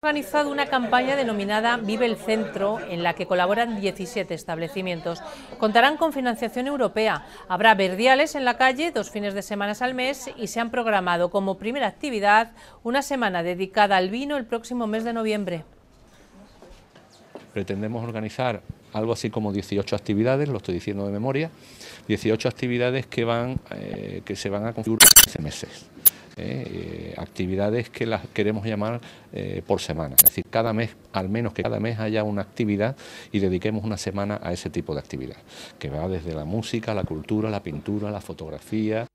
organizado una campaña denominada Vive el Centro, en la que colaboran 17 establecimientos. Contarán con financiación europea. Habrá verdiales en la calle dos fines de semana al mes y se han programado como primera actividad una semana dedicada al vino el próximo mes de noviembre. Pretendemos organizar algo así como 18 actividades, lo estoy diciendo de memoria, 18 actividades que, van, eh, que se van a configurar en 15 meses. Eh, eh, actividades que las queremos llamar eh, por semana, es decir, cada mes, al menos que cada mes haya una actividad y dediquemos una semana a ese tipo de actividad, que va desde la música, la cultura, la pintura, la fotografía.